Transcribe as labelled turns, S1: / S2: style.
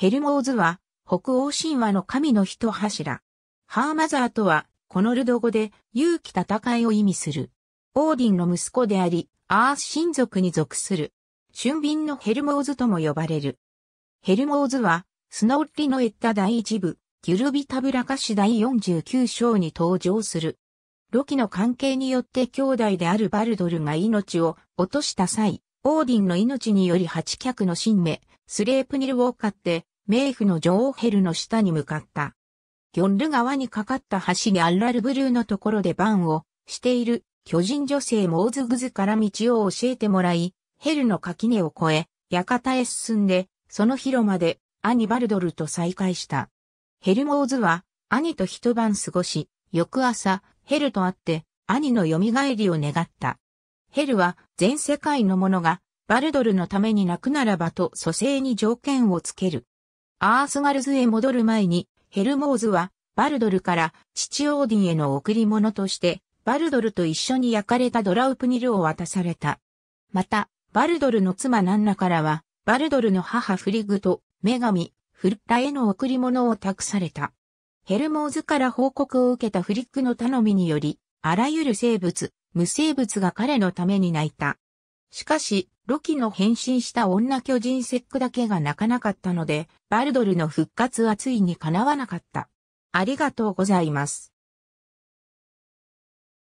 S1: ヘルモーズは、北欧神話の神の一柱。ハーマザーとは、このルド語で、勇気戦いを意味する。オーディンの息子であり、アース神族に属する。俊敏のヘルモーズとも呼ばれる。ヘルモーズは、スノーリのエッタ第一部、ギュルビタブラカシ第49章に登場する。ロキの関係によって兄弟であるバルドルが命を落とした際、オーディンの命により八脚の神名、スレープニルを買って、冥府の女王ヘルの下に向かった。ギョンル川に架かった橋にアンラルブルーのところでバンをしている巨人女性モーズグズから道を教えてもらい、ヘルの垣根を越え、館へ進んで、その広間でアニバルドルと再会した。ヘルモーズは兄と一晩過ごし、翌朝、ヘルと会って兄の蘇りを願った。ヘルは全世界の者がバルドルのために泣くならばと蘇生に条件をつける。アースガルズへ戻る前に、ヘルモーズは、バルドルから父オーディンへの贈り物として、バルドルと一緒に焼かれたドラウプニルを渡された。また、バルドルの妻ナンナからは、バルドルの母フリグと女神、フッラへの贈り物を託された。ヘルモーズから報告を受けたフリックの頼みにより、あらゆる生物、無生物が彼のために泣いた。しかし、ロキの変身した女巨人セックだけが泣かなかったので、バルドルの復活はついに叶わなかった。ありがとうございます。